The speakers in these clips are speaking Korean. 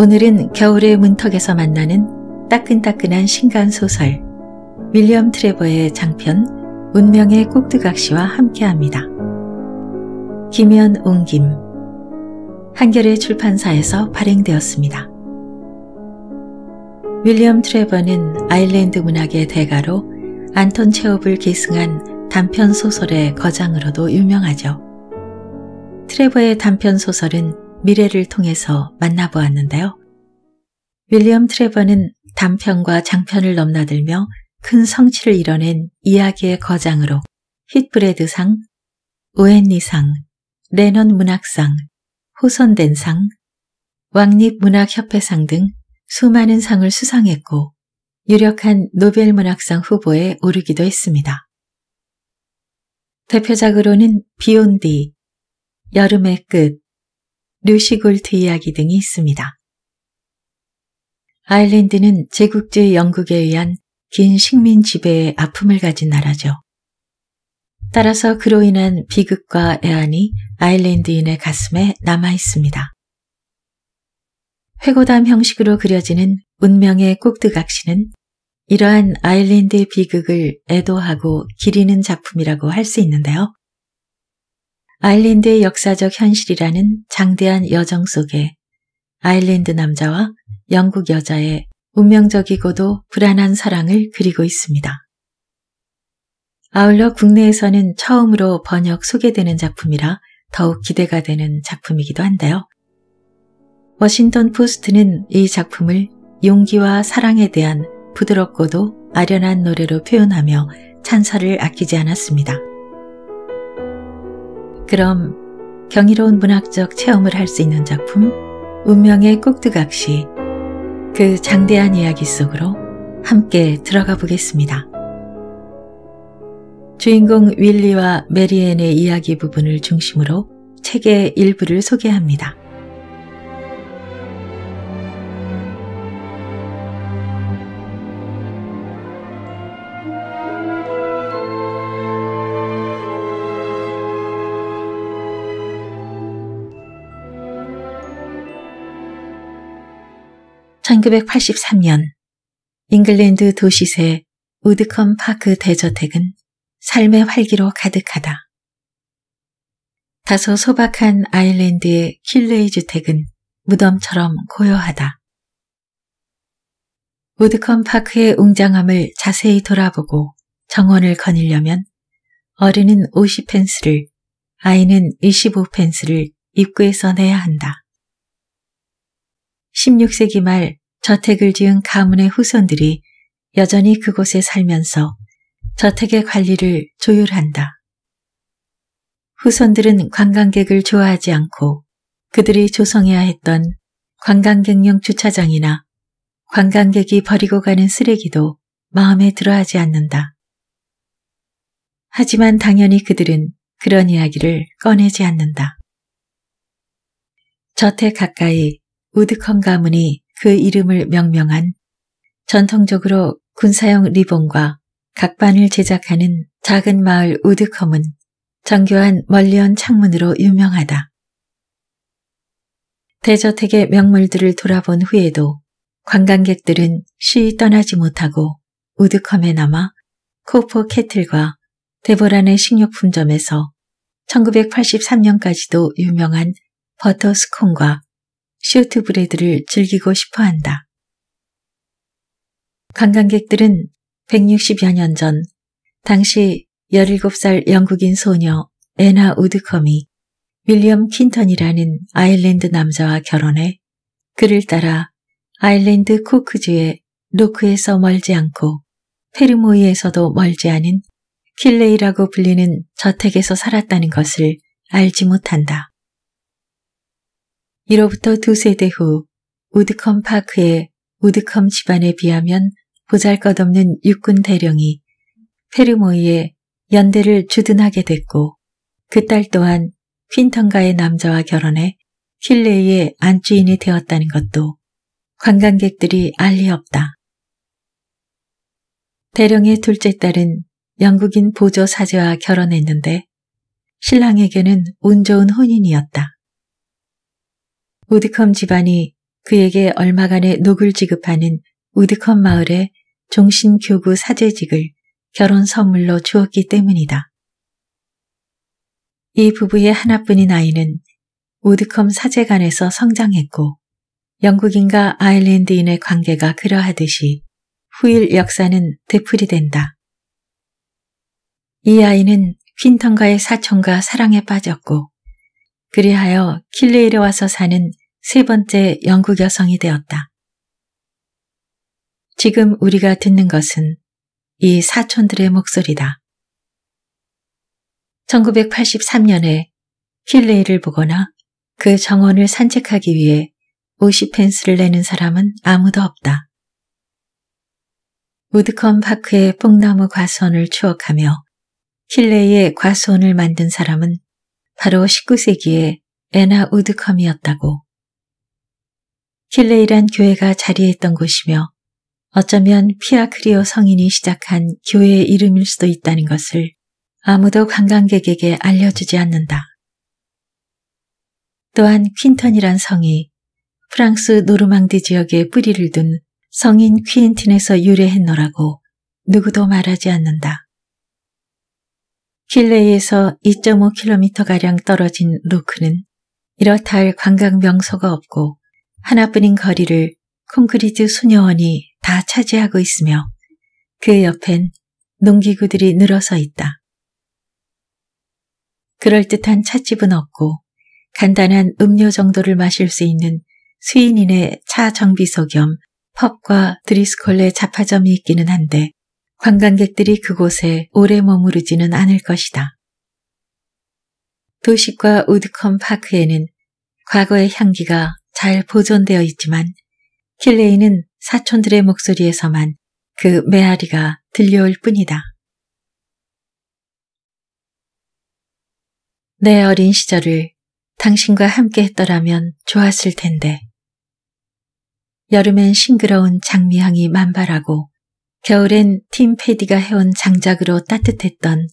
오늘은 겨울의 문턱에서 만나는 따끈따끈한 신간 소설 윌리엄 트레버의 장편 운명의 꼭두각시와 함께합니다. 김연 옹김 한겨레 출판사에서 발행되었습니다. 윌리엄 트레버는 아일랜드 문학의 대가로 안톤 체업을 계승한 단편 소설의 거장으로도 유명하죠. 트레버의 단편 소설은 미래를 통해서 만나보았는데요. 윌리엄 트레버는 단편과 장편을 넘나들며 큰 성취를 이뤄낸 이야기의 거장으로 힛브레드상, 오앤리상, 레넌 문학상, 후손된상 왕립문학협회상 등 수많은 상을 수상했고 유력한 노벨문학상 후보에 오르기도 했습니다. 대표작으로는 비온디 여름의 끝, 루시골트 이야기 등이 있습니다. 아일랜드는 제국주의 영국에 의한 긴 식민 지배의 아픔을 가진 나라죠. 따라서 그로 인한 비극과 애환이 아일랜드인의 가슴에 남아 있습니다. 회고담 형식으로 그려지는 운명의 꼭두각시는 이러한 아일랜드의 비극을 애도하고 기리는 작품이라고 할 수 있는데요. 아일랜드의 역사적 현실이라는 장대한 여정 속에 아일랜드 남자와 영국 여자의 운명적이고도 불안한 사랑을 그리고 있습니다. 아울러 국내에서는 처음으로 번역 소개되는 작품이라 더욱 기대가 되는 작품이기도 한데요. 워싱턴 포스트는 이 작품을 용기와 사랑에 대한 부드럽고도 아련한 노래로 표현하며 찬사를 아끼지 않았습니다. 그럼 경이로운 문학적 체험을 할 수 있는 작품 운명의 꼭두각시 그 장대한 이야기 속으로 함께 들어가 보겠습니다. 주인공 윌리와 메리앤의 이야기 부분을 중심으로 책의 일부를 소개합니다. 1983년 잉글랜드 도시세 우드컴 파크 대저택은 삶의 활기로 가득하다. 다소 소박한 아일랜드의 킬레이 주택은 무덤처럼 고요하다. 우드컴 파크의 웅장함을 자세히 돌아보고 정원을 거닐려면 어른은 50펜스를, 아이는 25펜스를 입구에서 내야 한다. 16세기 말 저택을 지은 가문의 후손들이 여전히 그곳에 살면서 저택의 관리를 조율한다. 후손들은 관광객을 좋아하지 않고 그들이 조성해야 했던 관광객용 주차장이나 관광객이 버리고 가는 쓰레기도 마음에 들어하지 않는다. 하지만 당연히 그들은 그런 이야기를 꺼내지 않는다. 저택 가까이 우드컨 가문이 그 이름을 명명한 전통적으로 군사용 리본과 각반을 제작하는 작은 마을 우드컴은 정교한 멀리언 창문으로 유명하다. 대저택의 명물들을 돌아본 후에도 관광객들은 쉬 떠나지 못하고 우드컴에 남아 코포 캐틀과 데보라는 식료품점에서 1983년까지도 유명한 버터 스콘과 쇼트 브레드를 즐기고 싶어 한다. 관광객들은 160여 년 전 당시 17살 영국인 소녀 애나 우드컴이 윌리엄 킨턴이라는 아일랜드 남자와 결혼해 그를 따라 아일랜드 코크주의 노크에서 멀지 않고 페르모이에서도 멀지 않은 킬레이라고 불리는 저택에서 살았다는 것을 알지 못한다. 이로부터 두 세대 후 우드컴 파크의 우드컴 집안에 비하면 보잘것없는 육군 대령이 페르모이의 연대를 주둔하게 됐고 그 딸 또한 퀸턴가의 남자와 결혼해 힐레이의 안주인이 되었다는 것도 관광객들이 알리 없다. 대령의 둘째 딸은 영국인 보조 사제와 결혼했는데 신랑에게는 운 좋은 혼인이었다. 우드컴 집안이 그에게 얼마간의 녹을 지급하는 우드컴 마을의 종신교구 사제직을 결혼 선물로 주었기 때문이다. 이 부부의 하나뿐인 아이는 우드컴 사제관에서 성장했고 영국인과 아일랜드인의 관계가 그러하듯이 후일 역사는 되풀이된다. 이 아이는 퀸턴과의 사촌과 사랑에 빠졌고 그리하여 킬레일에 와서 사는 세 번째 영국 여성이 되었다. 지금 우리가 듣는 것은 이 사촌들의 목소리다. 1983년에 킬레이를 보거나 그 정원을 산책하기 위해 50펜스를 내는 사람은 아무도 없다. 우드컴 파크의 뽕나무 과수원을 추억하며 킬레이의 과수원을 만든 사람은 바로 1 9세기에 에나 우드컴이었다고. 킬레이란 교회가 자리했던 곳이며 어쩌면 피아크리오 성인이 시작한 교회의 이름일 수도 있다는 것을 아무도 관광객에게 알려주지 않는다. 또한 퀸턴이란 성이 프랑스 노르망디 지역에 뿌리를 둔 성인 퀸틴에서 유래했노라고 누구도 말하지 않는다. 필레이에서 2.5km가량 떨어진 루크는 이렇다 할 관광 명소가 없고 하나뿐인 거리를 콘크리트 수녀원이 다 차지하고 있으며 그 옆엔 농기구들이 늘어서 있다. 그럴듯한 찻집은 없고 간단한 음료 정도를 마실 수 있는 수인인의 차 정비소 겸 펍과 드리스콜레 자파점이 있기는 한데 관광객들이 그곳에 오래 머무르지는 않을 것이다. 도시과 우드컴 파크에는 과거의 향기가 잘 보존되어 있지만 킬레이는 사촌들의 목소리에서만 그 메아리가 들려올 뿐이다. 내 어린 시절을 당신과 함께 했더라면 좋았을 텐데. 여름엔 싱그러운 장미향이 만발하고 겨울엔 팀 패디가 해온 장작으로 따뜻했던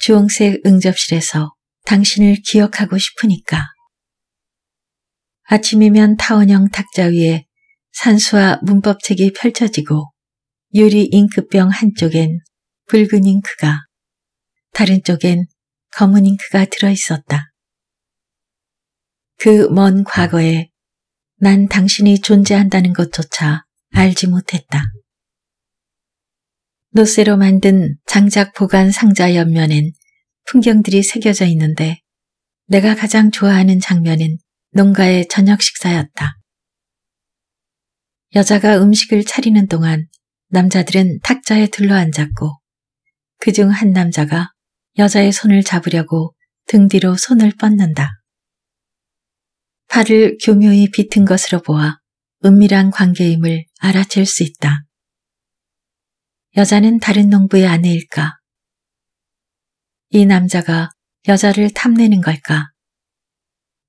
주홍색 응접실에서 당신을 기억하고 싶으니까. 아침이면 타원형 탁자 위에 산수와 문법책이 펼쳐지고 유리 잉크병 한쪽엔 붉은 잉크가 다른 쪽엔 검은 잉크가 들어있었다. 그 먼 과거에 난 당신이 존재한다는 것조차 알지 못했다. 노쇠로 만든 장작 보관 상자 옆면엔 풍경들이 새겨져 있는데 내가 가장 좋아하는 장면은 농가의 저녁 식사였다. 여자가 음식을 차리는 동안 남자들은 탁자에 둘러앉았고 그 중 한 남자가 여자의 손을 잡으려고 등 뒤로 손을 뻗는다. 팔을 교묘히 비튼 것으로 보아 은밀한 관계임을 알아챌 수 있다. 여자는 다른 농부의 아내일까? 이 남자가 여자를 탐내는 걸까?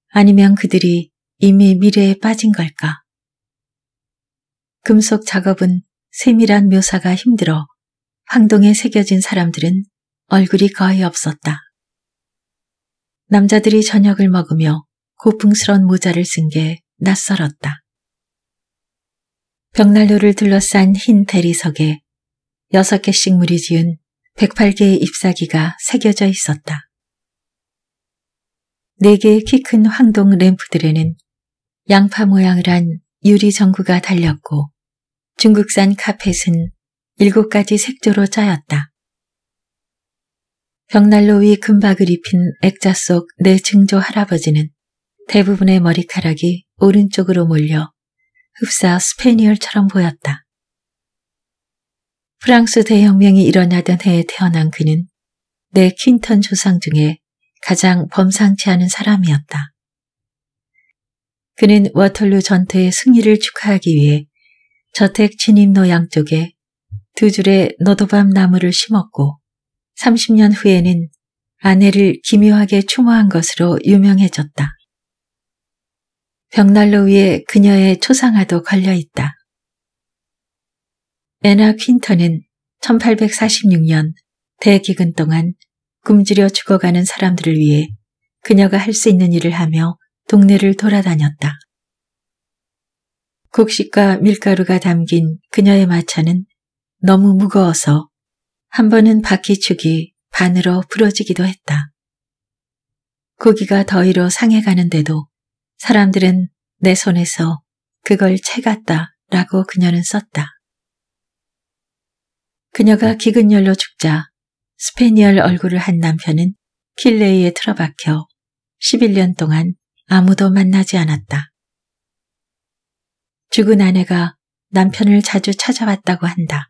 아니면 그들이 이미 미래에 빠진 걸까? 금속 작업은 세밀한 묘사가 힘들어 황동에 새겨진 사람들은 얼굴이 거의 없었다. 남자들이 저녁을 먹으며 고풍스런 모자를 쓴 게 낯설었다. 벽난로를 둘러싼 흰 대리석에 여섯 개씩물이 지은 108개의 잎사귀가 새겨져 있었다. 네 개의 키 큰 황동 램프들에는 양파 모양을 한 유리 전구가 달렸고 중국산 카펫은 일곱 가지 색조로 짜였다. 벽난로 위 금박을 입힌 액자 속내 네 증조 할아버지는 대부분의 머리카락이 오른쪽으로 몰려 흡사 스페니얼처럼 보였다. 프랑스 대혁명이 일어나던 해에 태어난 그는 내 퀸턴 조상 중에 가장 범상치 않은 사람이었다. 그는 워털루 전투의 승리를 축하하기 위해 저택 진입로 양쪽에 두 줄의 노도밤 나무를 심었고 30년 후에는 아내를 기묘하게 추모한 것으로 유명해졌다. 벽난로 위에 그녀의 초상화도 걸려있다. 애나 퀸터는 1846년 대기근 동안 굶주려 죽어가는 사람들을 위해 그녀가 할 수 있는 일을 하며 동네를 돌아다녔다. 곡식과 밀가루가 담긴 그녀의 마차는 너무 무거워서 한 번은 바퀴축이 반으로 부러지기도 했다. 고기가 더위로 상해가는데도 사람들은 내 손에서 그걸 채갔다 라고 그녀는 썼다. 그녀가 기근열로 죽자 스페니얼 얼굴을 한 남편은 킬레이에 틀어박혀 11년 동안 아무도 만나지 않았다. 죽은 아내가 남편을 자주 찾아왔다고 한다.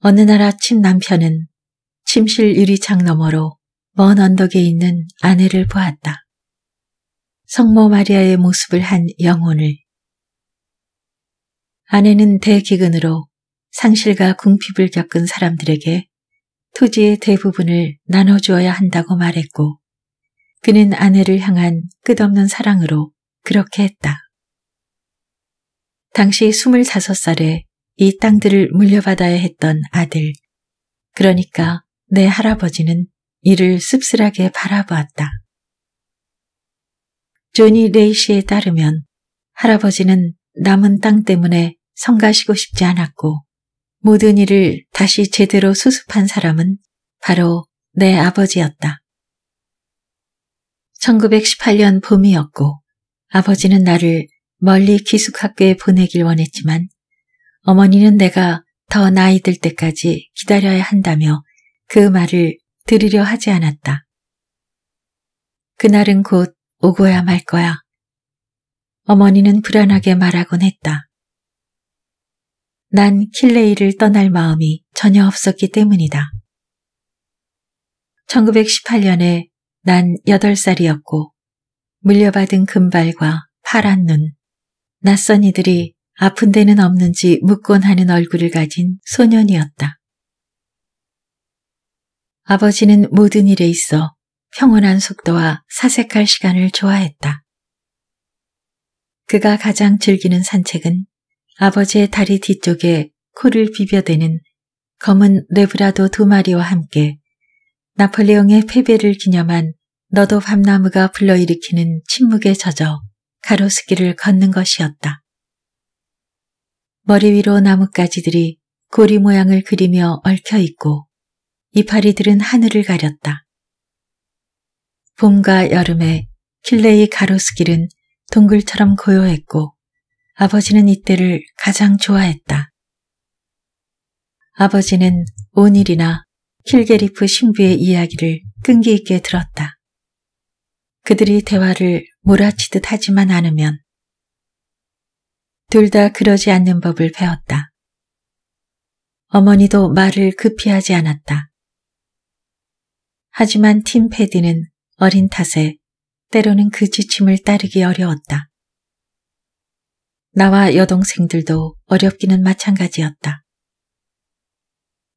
어느 날 아침 남편은 침실 유리창 너머로 먼 언덕에 있는 아내를 보았다. 성모 마리아의 모습을 한 영혼을. 아내는 대기근으로 상실과 궁핍을 겪은 사람들에게 토지의 대부분을 나눠주어야 한다고 말했고 그는 아내를 향한 끝없는 사랑으로 그렇게 했다. 당시 25살에 이 땅들을 물려받아야 했던 아들, 그러니까 내 할아버지는 이를 씁쓸하게 바라보았다. 조니 레이시에 따르면 할아버지는 남은 땅 때문에 성가시고 싶지 않았고 모든 일을 다시 제대로 수습한 사람은 바로 내 아버지였다. 1918년 봄이었고 아버지는 나를 멀리 기숙학교에 보내길 원했지만 어머니는 내가 더 나이 들 때까지 기다려야 한다며 그 말을 들으려 하지 않았다. 그날은 곧 오고야 말 거야. 어머니는 불안하게 말하곤 했다. 난 킬레이를 떠날 마음이 전혀 없었기 때문이다. 1918년에 난 8살이었고 물려받은 금발과 파란 눈, 낯선 이들이 아픈 데는 없는지 묻곤 하는 얼굴을 가진 소년이었다. 아버지는 모든 일에 있어 평온한 속도와 사색할 시간을 좋아했다. 그가 가장 즐기는 산책은 아버지의 다리 뒤쪽에 코를 비벼대는 검은 레브라도 두 마리와 함께 나폴레옹의 패배를 기념한 너도 밤나무가 불러일으키는 침묵에 젖어 가로수길을 걷는 것이었다. 머리 위로 나뭇가지들이 고리 모양을 그리며 얽혀있고 이파리들은 하늘을 가렸다. 봄과 여름에 킬레이 가로수길은 동굴처럼 고요했고 아버지는 이때를 가장 좋아했다. 아버지는 온일이나 킬게리프 신부의 이야기를 끈기 있게 들었다. 그들이 대화를 몰아치듯 하지만 않으면 둘 다 그러지 않는 법을 배웠다. 어머니도 말을 급히 하지 않았다. 하지만 팀 패디는 어린 탓에 때로는 그 지침을 따르기 어려웠다. 나와 여동생들도 어렵기는 마찬가지였다.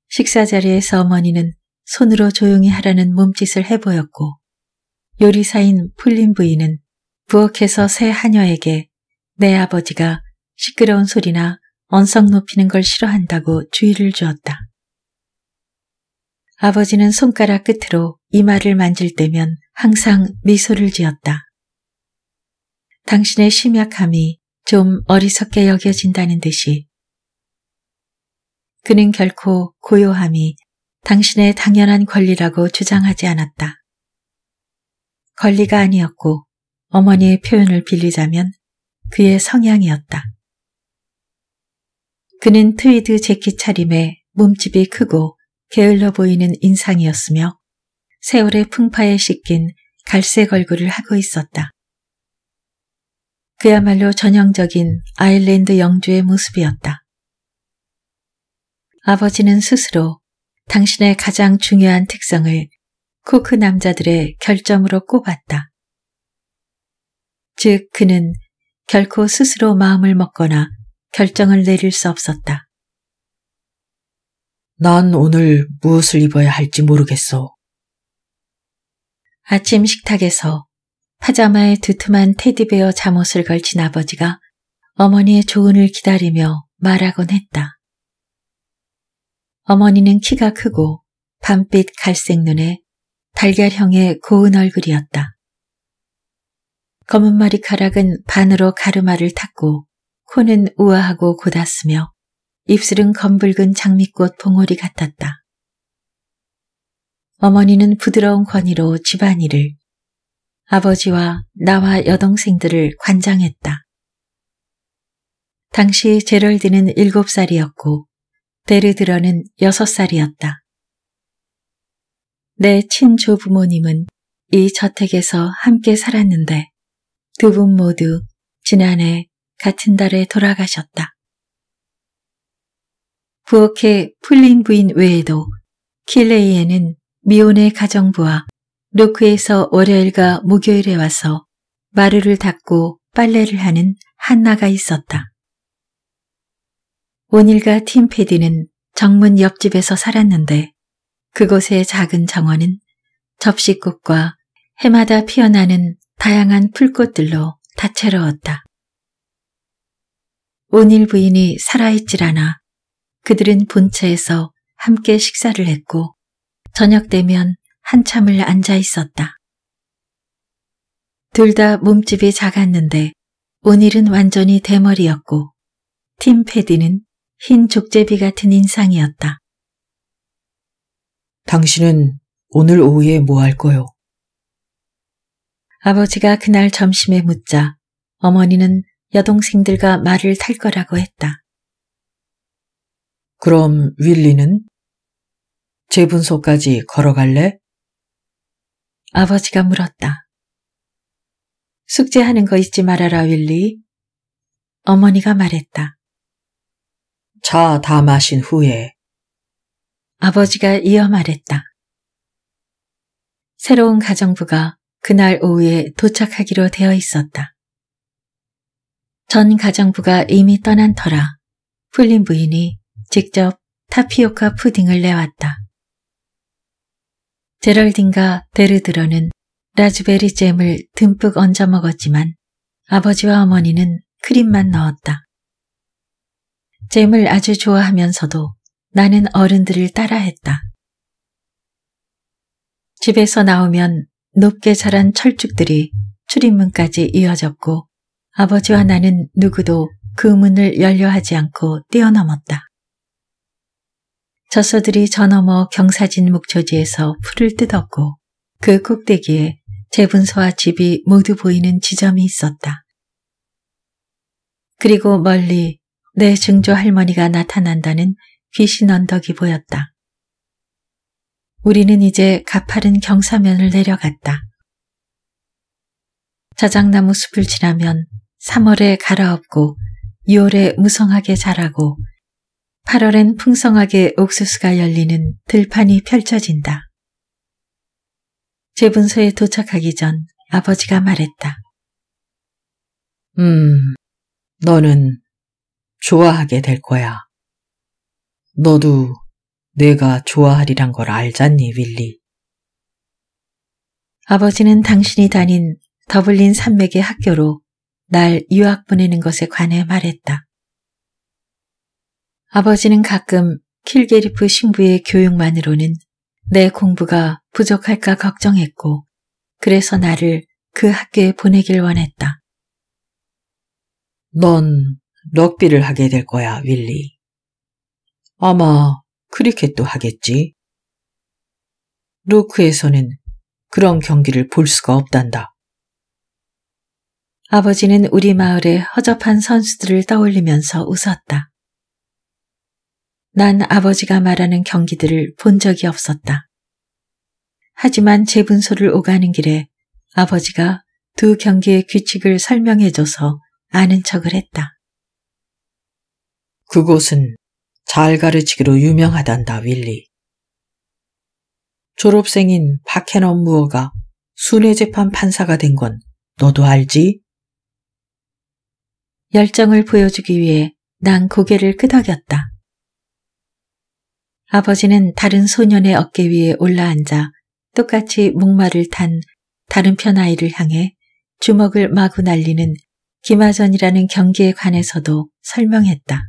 식사 자리에서 어머니는 손으로 조용히 하라는 몸짓을 해보였고 요리사인 풀린 부인은 부엌에서 새 하녀에게 내 아버지가 시끄러운 소리나 언성 높이는 걸 싫어한다고 주의를 주었다. 아버지는 손가락 끝으로 이마를 만질 때면 항상 미소를 지었다. 당신의 심약함이 좀 어리석게 여겨진다는 듯이 그는 결코 고요함이 당신의 당연한 권리라고 주장하지 않았다. 권리가 아니었고 어머니의 표현을 빌리자면 그의 성향이었다. 그는 트위드 재킷 차림에 몸집이 크고 게을러 보이는 인상이었으며 세월의 풍파에 씻긴 갈색 얼굴을 하고 있었다. 그야말로 전형적인 아일랜드 영주의 모습이었다. 아버지는 스스로 당신의 가장 중요한 특성을 쿠크 남자들의 결점으로 꼽았다. 즉 그는 결코 스스로 마음을 먹거나 결정을 내릴 수 없었다. 난 오늘 무엇을 입어야 할지 모르겠어. 아침 식탁에서 파자마에 두툼한 테디베어 잠옷을 걸친 아버지가 어머니의 조언을 기다리며 말하곤 했다. 어머니는 키가 크고 밤빛 갈색 눈에 달걀형의 고운 얼굴이었다. 검은 머리카락은 반으로 가르마를 탔고 코는 우아하고 곧았으며 입술은 검붉은 장미꽃 봉오리 같았다. 어머니는 부드러운 권위로 집안일을 아버지와 나와 여동생들을 관장했다. 당시 제럴드는 7살이었고 데르드러는 6살이었다. 내 친조부모님은 이 저택에서 함께 살았는데 두 분 모두 지난해 같은 달에 돌아가셨다. 부엌의 풀린 부인 외에도 킬레이에는 미혼의 가정부와 루크에서 월요일과 목요일에 와서 마루를 닦고 빨래를 하는 한나가 있었다. 오닐과 팀패디는 정문 옆집에서 살았는데 그곳의 작은 정원은 접시꽃과 해마다 피어나는 다양한 풀꽃들로 다채로웠다. 오닐 부인이 살아있질 않아 그들은 본체에서 함께 식사를 했고 저녁 되면 한참을 앉아 있었다. 둘 다 몸집이 작았는데 오닐은 완전히 대머리였고 팀 패디는 흰 족제비 같은 인상이었다. 당신은 오늘 오후에 뭐 할 거요? 아버지가 그날 점심에 묻자 어머니는 여동생들과 말을 탈 거라고 했다. 그럼 윌리는? 제분소까지 걸어갈래? 아버지가 물었다. 숙제하는 거 잊지 말아라, 윌리. 어머니가 말했다. 차 다 마신 후에. 아버지가 이어 말했다. 새로운 가정부가 그날 오후에 도착하기로 되어 있었다. 전 가정부가 이미 떠난 터라 풀린 부인이 직접 타피오카 푸딩을 내왔다. 제럴딘과 데르드러는 라즈베리 잼을 듬뿍 얹어 먹었지만 아버지와 어머니는 크림만 넣었다. 잼을 아주 좋아하면서도 나는 어른들을 따라했다. 집에서 나오면 높게 자란 철쭉들이 출입문까지 이어졌고 아버지와 나는 누구도 그 문을 열려 하지 않고 뛰어넘었다. 저소들이저 너머 경사진 목초지에서 풀을 뜯었고 그 꼭대기에 제 분소와 집이 모두 보이는 지점이 있었다. 그리고 멀리 내 증조 할머니가 나타난다는 귀신 언덕이 보였다. 우리는 이제 가파른 경사면을 내려갔다. 자작나무 숲을 지나면 3월에 갈아엎고 6월에 무성하게 자라고 8월엔 풍성하게 옥수수가 열리는 들판이 펼쳐진다. 재분소에 도착하기 전 아버지가 말했다. 음, 너는 좋아하게 될 거야. 너도 내가 좋아하리란 걸 알잖니, 윌리. 아버지는 당신이 다닌 더블린 산맥의 학교로 날 유학 보내는 것에 관해 말했다. 아버지는 가끔 킬게리프 신부의 교육만으로는 내 공부가 부족할까 걱정했고 그래서 나를 그 학교에 보내길 원했다. 넌 럭비를 하게 될 거야, 윌리. 아마 크리켓도 하겠지. 루크에서는 그런 경기를 볼 수가 없단다. 아버지는 우리 마을의 허접한 선수들을 떠올리면서 웃었다. 난 아버지가 말하는 경기들을 본 적이 없었다. 하지만 재분소를 오가는 길에 아버지가 두 경기의 규칙을 설명해줘서 아는 척을 했다. 그곳은 잘 가르치기로 유명하단다, 윌리. 졸업생인 박해업 무어가 순회재판 판사가 된 건 너도 알지? 열정을 보여주기 위해 난 고개를 끄덕였다. 아버지는 다른 소년의 어깨 위에 올라앉아 똑같이 목마를 탄 다른 편 아이를 향해 주먹을 마구 날리는 기마전이라는 경기에 관해서도 설명했다.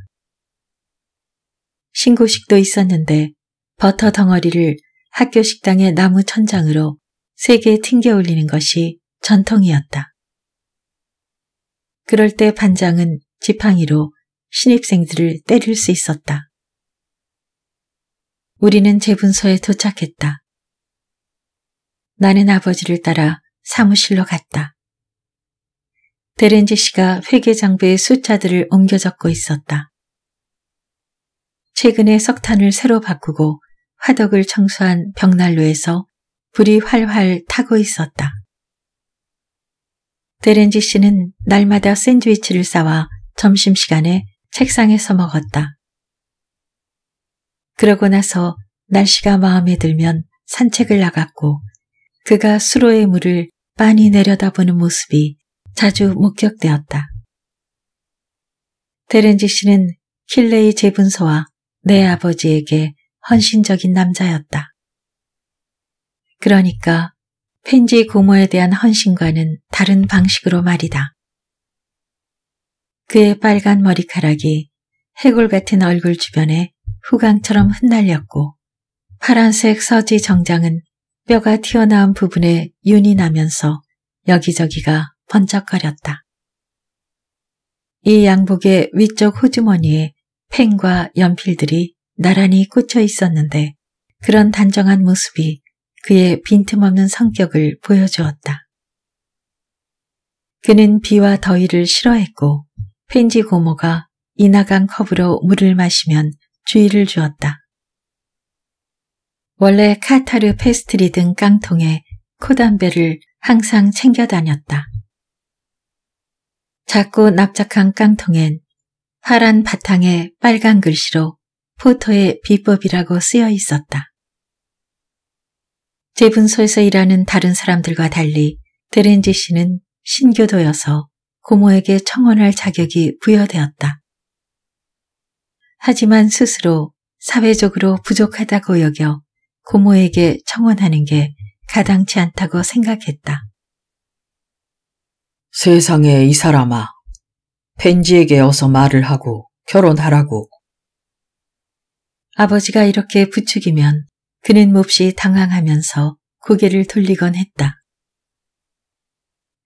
신고식도 있었는데 버터 덩어리를 학교 식당의 나무 천장으로 세게 튕겨 올리는 것이 전통이었다. 그럴 때 반장은 지팡이로 신입생들을 때릴 수 있었다. 우리는 재분소에 도착했다. 나는 아버지를 따라 사무실로 갔다. 데렌지 씨가 회계장부의 숫자들을 옮겨 적고 있었다. 최근에 석탄을 새로 바꾸고 화덕을 청소한 벽난로에서 불이 활활 타고 있었다. 데렌지 씨는 날마다 샌드위치를 싸와 점심시간에 책상에서 먹었다. 그러고 나서 날씨가 마음에 들면 산책을 나갔고 그가 수로의 물을 빤히 내려다보는 모습이 자주 목격되었다. 데렌지 씨는 킬레이 재분서와 내 아버지에게 헌신적인 남자였다. 그러니까 펜지 고모에 대한 헌신과는 다른 방식으로 말이다. 그의 빨간 머리카락이 해골 같은 얼굴 주변에 후광처럼 흩날렸고 파란색 서지 정장은 뼈가 튀어나온 부분에 윤이 나면서 여기저기가 번쩍거렸다. 이 양복의 위쪽 호주머니에 펜과 연필들이 나란히 꽂혀 있었는데 그런 단정한 모습이 그의 빈틈없는 성격을 보여주었다. 그는 비와 더위를 싫어했고 펜지 고모가 이나간 컵으로 물을 마시면 주의를 주었다. 원래 카타르 페스트리 등 깡통에 코담배를 항상 챙겨 다녔다. 작고 납작한 깡통엔 파란 바탕에 빨간 글씨로 포토의 비법이라고 쓰여 있었다. 제 분소에서 일하는 다른 사람들과 달리 드렌지 씨는 신교도여서 고모에게 청원할 자격이 부여되었다. 하지만 스스로 사회적으로 부족하다고 여겨 고모에게 청원하는 게 가당치 않다고 생각했다. 세상에 이 사람아. 펜지에게 어서 말을 하고 결혼하라고. 아버지가 이렇게 부추기면 그는 몹시 당황하면서 고개를 돌리곤 했다.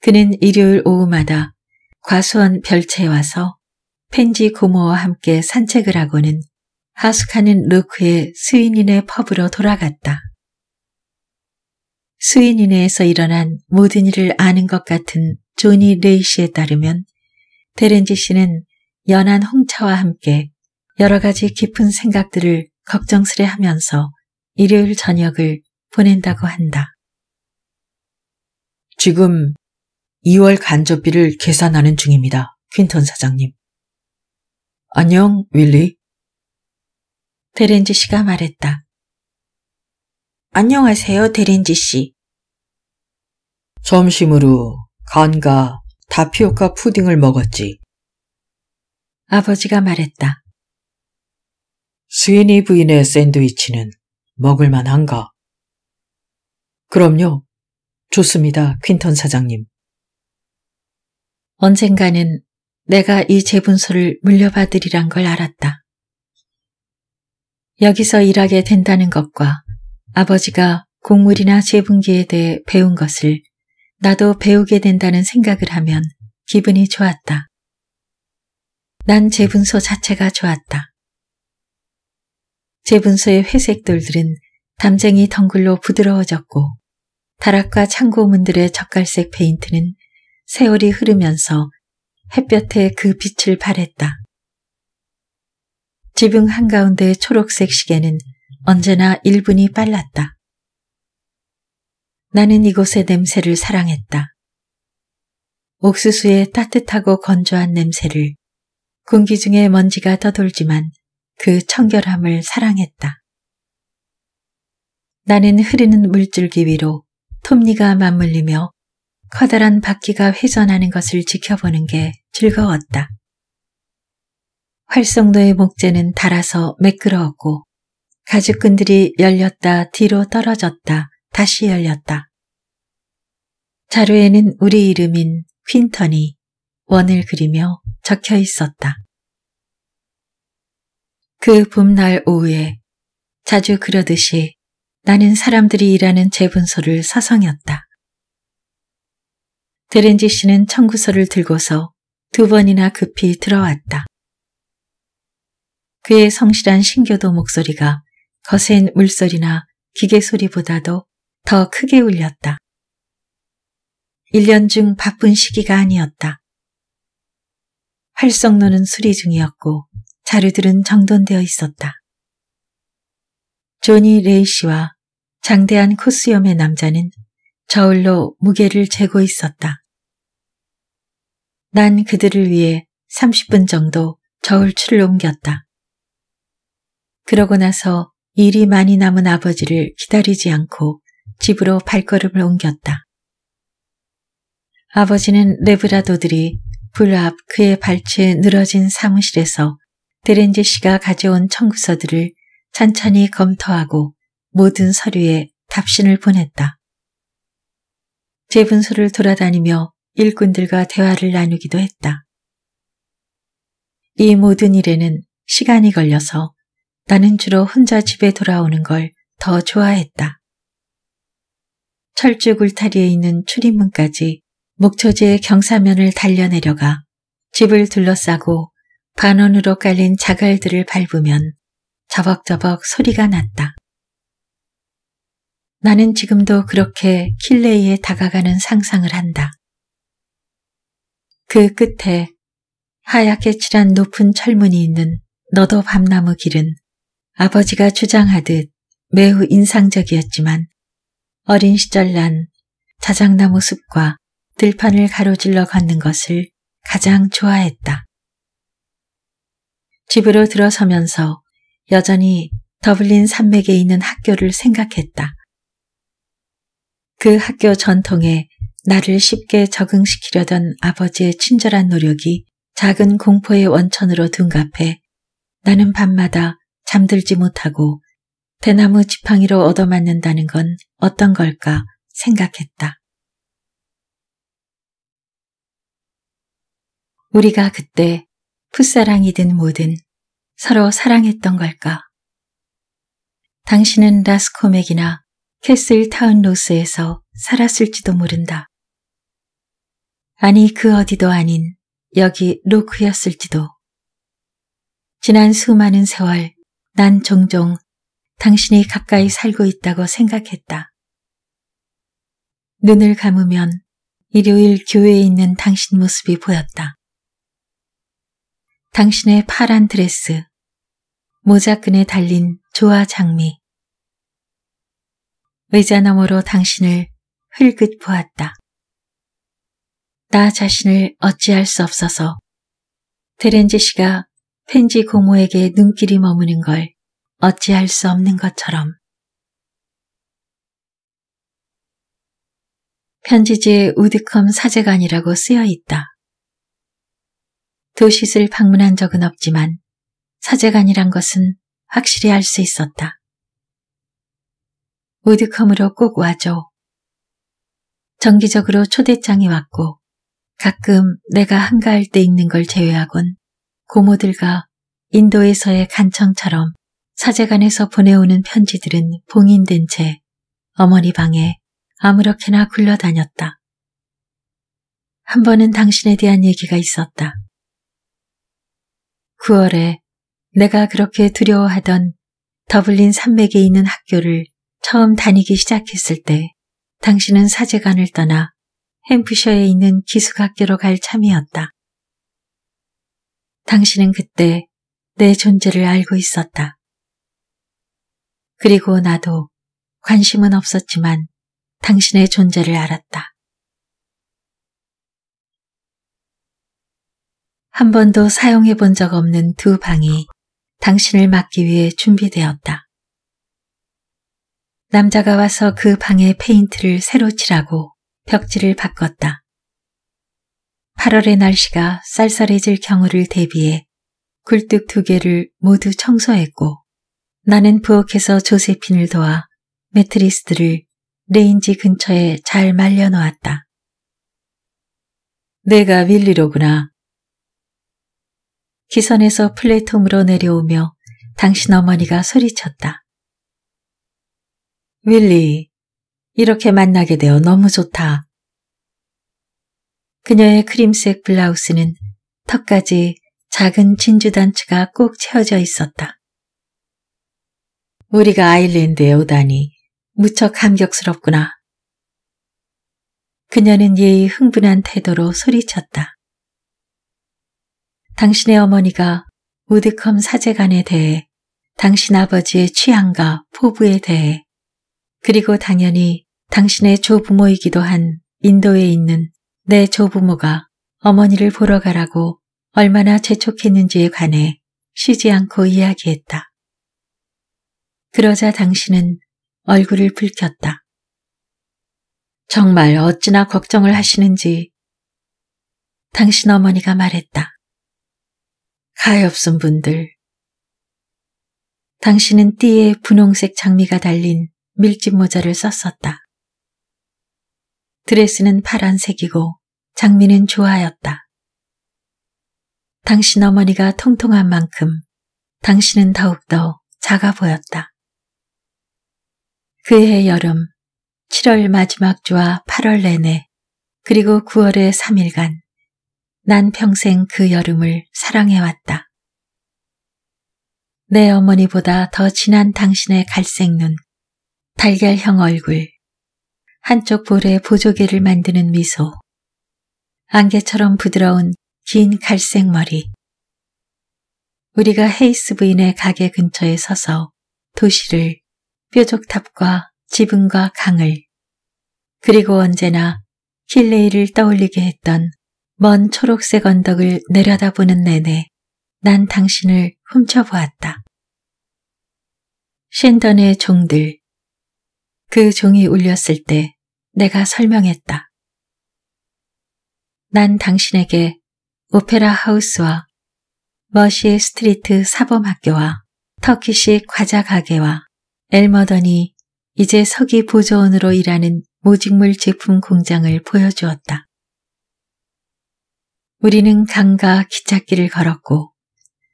그는 일요일 오후마다 과수원 별채에 와서 펜지 고모와 함께 산책을 하고는 하숙하는 루크의 스위니네 펍으로 돌아갔다. 스위니네에서 일어난 모든 일을 아는 것 같은 조니 레이 시에 따르면 데렌지 씨는 연한 홍차와 함께 여러 가지 깊은 생각들을 걱정스레 하면서 일요일 저녁을 보낸다고 한다. 지금 2월 간접비를 계산하는 중입니다. 퀸턴 사장님. 안녕, 윌리. 데렌지 씨가 말했다. 안녕하세요, 데렌지 씨. 점심으로 간과 다피오카 푸딩을 먹었지. 아버지가 말했다. 스위니 부인의 샌드위치는 먹을만한가? 그럼요. 좋습니다, 퀸턴 사장님. 언젠가는 내가 이 재분소를 물려받으리란 걸 알았다. 여기서 일하게 된다는 것과 아버지가 곡물이나 재분기에 대해 배운 것을 나도 배우게 된다는 생각을 하면 기분이 좋았다. 난 재분소 자체가 좋았다. 재분소의 회색 돌들은 담쟁이 덩굴로 부드러워졌고 다락과 창고문들의 적갈색 페인트는 세월이 흐르면서 햇볕에 그 빛을 발했다. 지붕 한가운데 의 초록색 시계는 언제나 1분이 빨랐다. 나는 이곳의 냄새를 사랑했다. 옥수수의 따뜻하고 건조한 냄새를 공기 중에 먼지가 떠돌지만 그 청결함을 사랑했다. 나는 흐르는 물줄기 위로 톱니가 맞물리며 커다란 바퀴가 회전하는 것을 지켜보는 게 즐거웠다. 활성도의 목재는 달아서 매끄러웠고 가죽끈들이 열렸다 뒤로 떨어졌다 다시 열렸다. 자루에는 우리 이름인 퀸턴이 원을 그리며 적혀 있었다. 그 봄날 오후에 자주 그러듯이 나는 사람들이 일하는 재분소를 서성였다 드렌지 씨는 청구서를 들고서 두 번이나 급히 들어왔다. 그의 성실한 신교도 목소리가 거센 물소리나 기계 소리보다도 더 크게 울렸다. 1년 중 바쁜 시기가 아니었다. 활성노는 수리 중이었고 자료들은 정돈되어 있었다. 조니 레이 씨와 장대한 코스염의 남자는 저울로 무게를 재고 있었다. 난 그들을 위해 30분 정도 저울추를 옮겼다. 그러고 나서 일이 많이 남은 아버지를 기다리지 않고 집으로 발걸음을 옮겼다. 아버지는 레브라도들이 불 앞 그의 발치에 늘어진 사무실에서 데렌지 씨가 가져온 청구서들을 천천히 검토하고 모든 서류에 답신을 보냈다. 재분소를 돌아다니며 일꾼들과 대화를 나누기도 했다. 이 모든 일에는 시간이 걸려서 나는 주로 혼자 집에 돌아오는 걸 더 좋아했다. 철쭉울타리에 있는 출입문까지 목초지의 경사면을 달려내려가 집을 둘러싸고 반원으로 깔린 자갈들을 밟으면 저벅저벅 소리가 났다. 나는 지금도 그렇게 킬레이에 다가가는 상상을 한다. 그 끝에 하얗게 칠한 높은 철문이 있는 너도 밤나무 길은 아버지가 주장하듯 매우 인상적이었지만 어린 시절 난 자작나무 숲과 들판을 가로질러 걷는 것을 가장 좋아했다. 집으로 들어서면서 여전히 더블린 산맥에 있는 학교를 생각했다. 그 학교 전통에 나를 쉽게 적응시키려던 아버지의 친절한 노력이 작은 공포의 원천으로 둔갑해 나는 밤마다 잠들지 못하고 대나무 지팡이로 얻어맞는다는 건 어떤 걸까 생각했다. 우리가 그때 풋사랑이든 뭐든 서로 사랑했던 걸까? 당신은 라스코맥이나 캐슬 타운로스에서 살았을지도 모른다. 아니 그 어디도 아닌 여기 로크였을지도. 지난 수많은 세월 난 종종 당신이 가까이 살고 있다고 생각했다. 눈을 감으면 일요일 교회에 있는 당신 모습이 보였다. 당신의 파란 드레스, 모자끈에 달린 조화 장미. 의자 너머로 당신을 흘끗 보았다. 나 자신을 어찌할 수 없어서 테렌지 씨가 펜지 고모에게 눈길이 머무는 걸 어찌할 수 없는 것처럼 편지지에 우드컴 사제관이라고 쓰여 있다. 도시를 방문한 적은 없지만 사제관이란 것은 확실히 알 수 있었다. 우드컴으로 꼭 와줘. 정기적으로 초대장이 왔고 가끔 내가 한가할 때 읽는 걸 제외하곤 고모들과 인도에서의 간청처럼 사제관에서 보내오는 편지들은 봉인된 채 어머니 방에 아무렇게나 굴러다녔다. 한 번은 당신에 대한 얘기가 있었다. 9월에 내가 그렇게 두려워하던 더블린 산맥에 있는 학교를 처음 다니기 시작했을 때 당신은 사제관을 떠나 햄프셔에 있는 기숙학교로 갈 참이었다. 당신은 그때 내 존재를 알고 있었다. 그리고 나도 관심은 없었지만 당신의 존재를 알았다. 한 번도 사용해 본 적 없는 두 방이 당신을 막기 위해 준비되었다. 남자가 와서 그 방의 페인트를 새로 칠하고 벽지를 바꿨다. 8월의 날씨가 쌀쌀해질 경우를 대비해 굴뚝 두 개를 모두 청소했고 나는 부엌에서 조세핀을 도와 매트리스들을 레인지 근처에 잘 말려놓았다. 내가 윌리로구나. 기선에서 플랫폼으로 내려오며 당신 어머니가 소리쳤다. 윌리, 이렇게 만나게 되어 너무 좋다. 그녀의 크림색 블라우스는 턱까지 작은 진주 단추가 꼭 채워져 있었다. 우리가 아일랜드에 오다니 무척 감격스럽구나. 그녀는 예의 흥분한 태도로 소리쳤다. 당신의 어머니가 우드컴 사제관에 대해 당신 아버지의 취향과 포부에 대해 그리고 당연히 당신의 조부모이기도 한 인도에 있는 내 조부모가 어머니를 보러 가라고 얼마나 재촉했는지에 관해 쉬지 않고 이야기했다. 그러자 당신은 얼굴을 붉혔다. 정말 어찌나 걱정을 하시는지 당신 어머니가 말했다. 가엾은 분들. 당신은 띠에 분홍색 장미가 달린 밀짚 모자를 썼었다. 드레스는 파란색이고 장미는 좋아였다. 당신 어머니가 통통한 만큼 당신은 더욱더 작아 보였다. 그해 여름, 7월 마지막 주와 8월 내내, 그리고 9월의 3일간, 난 평생 그 여름을 사랑해왔다. 내 어머니보다 더 진한 당신의 갈색 눈, 달걀형 얼굴, 한쪽 볼에 보조개를 만드는 미소, 안개처럼 부드러운 긴 갈색 머리. 우리가 헤이스 부인의 가게 근처에 서서 도시를, 뾰족탑과 지붕과 강을, 그리고 언제나 킬레이를 떠올리게 했던 먼 초록색 언덕을 내려다보는 내내 난 당신을 훔쳐보았다. 샌던의 종들, 그 종이 울렸을 때 내가 설명했다. 난 당신에게 오페라 하우스와 머시 스트리트 사범학교와 터키식 과자 가게와 엘머더니 이제 서기 보조원으로 일하는 모직물 제품 공장을 보여주었다. 우리는 강과 기찻길을 걸었고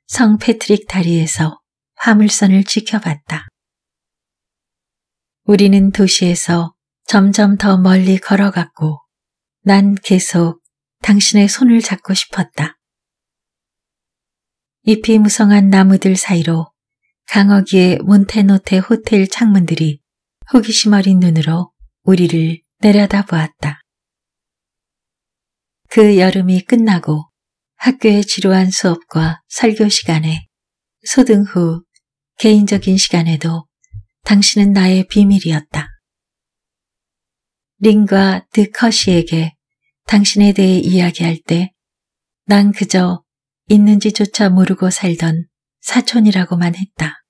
성 패트릭 다리에서 화물선을 지켜봤다. 우리는 도시에서 점점 더 멀리 걸어갔고 난 계속 당신의 손을 잡고 싶었다. 잎이 무성한 나무들 사이로 강어기의 몬테노테 호텔 창문들이 호기심 어린 눈으로 우리를 내려다보았다. 그 여름이 끝나고 학교의 지루한 수업과 설교 시간에 소등 후 개인적인 시간에도 당신은 나의 비밀이었다. 링과 드커시에게 당신에 대해 이야기할 때 난 그저 있는지조차 모르고 살던 사촌이라고만 했다.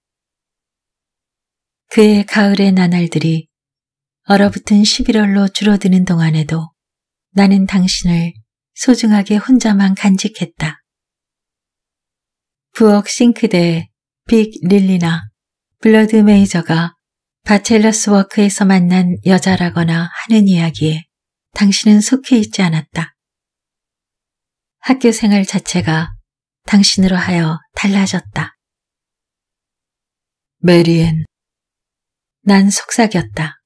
그의 가을의 나날들이 얼어붙은 11월로 줄어드는 동안에도 나는 당신을 소중하게 혼자만 간직했다. 부엌 싱크대에 빅 릴리나 블러드 메이저가 바첼러스 워크에서 만난 여자라거나 하는 이야기에 당신은 속해 있지 않았다. 학교 생활 자체가 당신으로 하여 달라졌다. 메리엔. 난 속삭였다.